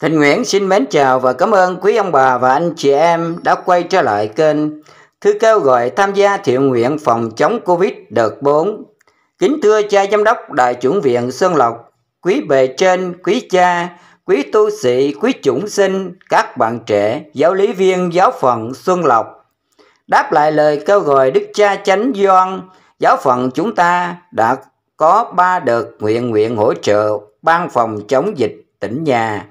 Thịnh Nguyễn xin mến chào và cảm ơn quý ông bà và anh chị em đã quay trở lại kênh Thư kêu gọi tham gia thiện nguyện phòng chống Covid đợt 4 Kính thưa cha giám đốc Đại chuẩn viện Sơn Lộc Quý bề trên, quý cha, quý tu sĩ, quý chủng sinh, các bạn trẻ, giáo lý viên giáo phận Xuân Lộc Đáp lại lời kêu gọi Đức Cha Chánh Doan, giáo phận chúng ta đã có ba đợt nguyện nguyện hỗ trợ ban phòng chống dịch tỉnh nhà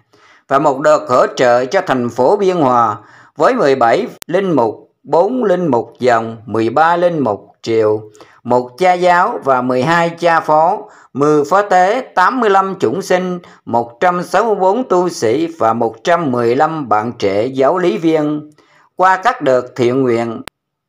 và một đợt hỗ trợ cho thành phố Biên Hòa với 17 linh mục, 4 linh mục dòng, 13 linh mục triệu, một cha giáo và 12 cha phó, 10 phó tế, 85 chủng sinh, 164 tu sĩ và 115 bạn trẻ giáo lý viên. Qua các đợt thiện nguyện,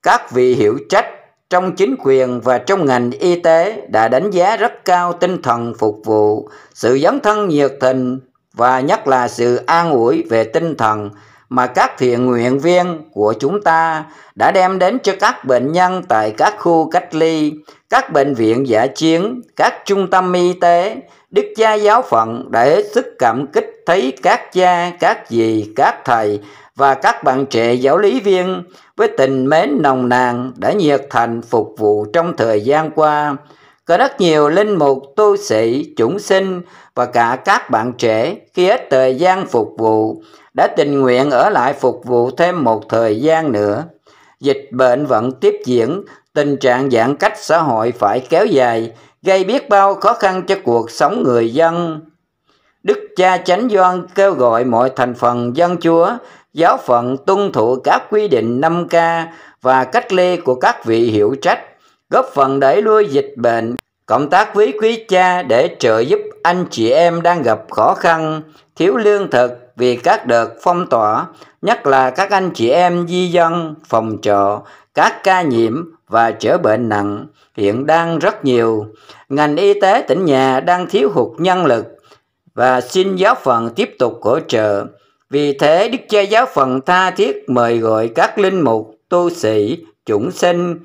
các vị hiệu trách trong chính quyền và trong ngành y tế đã đánh giá rất cao tinh thần phục vụ, sự dấn thân nhiệt tình và nhất là sự an ủi về tinh thần mà các thiện nguyện viên của chúng ta đã đem đến cho các bệnh nhân tại các khu cách ly, các bệnh viện giả chiến, các trung tâm y tế, Đức cha giáo phận đã hết sức cảm kích thấy các cha, các dì, các thầy và các bạn trẻ giáo lý viên với tình mến nồng nàn đã nhiệt thành phục vụ trong thời gian qua. Có rất nhiều linh mục, tu sĩ, chúng sinh và cả các bạn trẻ khi hết thời gian phục vụ đã tình nguyện ở lại phục vụ thêm một thời gian nữa. Dịch bệnh vẫn tiếp diễn, tình trạng giãn cách xã hội phải kéo dài, gây biết bao khó khăn cho cuộc sống người dân. Đức cha Chánh Doan kêu gọi mọi thành phần dân chúa, giáo phận tuân thủ các quy định 5K và cách ly của các vị hiệu trách, góp phần đẩy lùi dịch bệnh, cộng tác với quý cha để trợ giúp anh chị em đang gặp khó khăn, thiếu lương thực, vì các đợt phong tỏa, nhất là các anh chị em di dân, phòng trọ, các ca nhiễm và chữa bệnh nặng hiện đang rất nhiều. Ngành y tế tỉnh nhà đang thiếu hụt nhân lực và xin giáo phận tiếp tục hỗ trợ. Vì thế Đức Cha Giáo phận tha thiết mời gọi các linh mục, tu sĩ, chủng sinh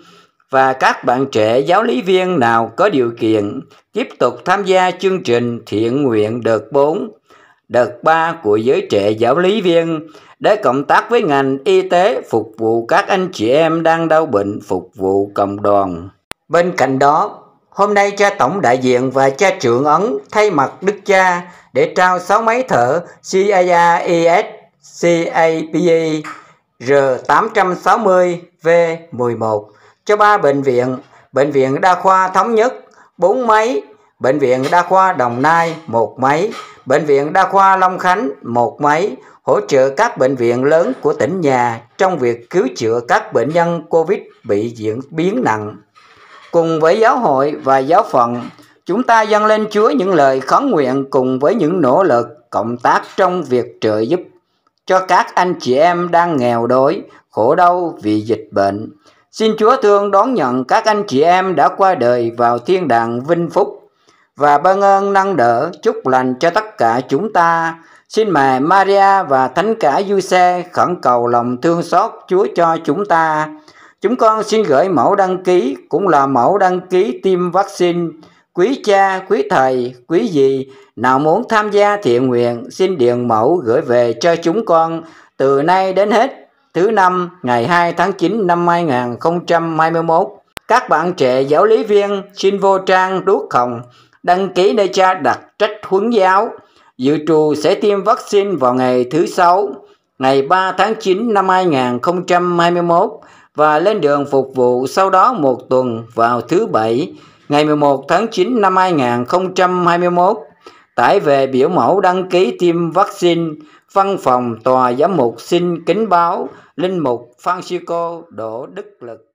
và các bạn trẻ giáo lý viên nào có điều kiện tiếp tục tham gia chương trình thiện nguyện đợt 4 đợt 3 của giới trẻ giáo lý viên để cộng tác với ngành y tế phục vụ các anh chị em đang đau bệnh phục vụ cộng đoàn. Bên cạnh đó, hôm nay cha tổng đại diện và cha trưởng ấn thay mặt đức cha để trao sáu máy thở CARES CAPE R860V11 cho ba bệnh viện, Bệnh viện Đa khoa Thống nhất, 4 máy Bệnh viện Đa khoa Đồng Nai một máy, Bệnh viện Đa khoa Long Khánh một máy hỗ trợ các bệnh viện lớn của tỉnh nhà trong việc cứu chữa các bệnh nhân COVID bị diễn biến nặng. Cùng với giáo hội và giáo phận, chúng ta dâng lên Chúa những lời khấn nguyện cùng với những nỗ lực cộng tác trong việc trợ giúp cho các anh chị em đang nghèo đói, khổ đau vì dịch bệnh. Xin Chúa thương đón nhận các anh chị em đã qua đời vào thiên đàng vinh phúc và ban ơn nâng đỡ chúc lành cho tất cả chúng ta. Xin mẹ Maria và Thánh cả Giuse khẩn cầu lòng thương xót Chúa cho chúng ta. Chúng con xin gửi mẫu đăng ký cũng là mẫu đăng ký tiêm vaccine. Quý cha, quý thầy, quý gì nào muốn tham gia thiện nguyện xin điện mẫu gửi về cho chúng con từ nay đến hết thứ năm ngày 2 tháng 9 năm 2021. Các bạn trẻ giáo lý viên xin vô trang đuốc hồng đăng ký nơi cha đặt trách huấn giáo. Dự trù sẽ tiêm vaccine vào ngày thứ Sáu, ngày 3 tháng 9 năm 2021 và lên đường phục vụ sau đó một tuần vào thứ Bảy, ngày 11 tháng 9 năm 2021. Tải về biểu mẫu đăng ký tiêm vaccine, văn phòng tòa giám mục xin kính báo Linh Mục Francisco Đỗ Đức Lực.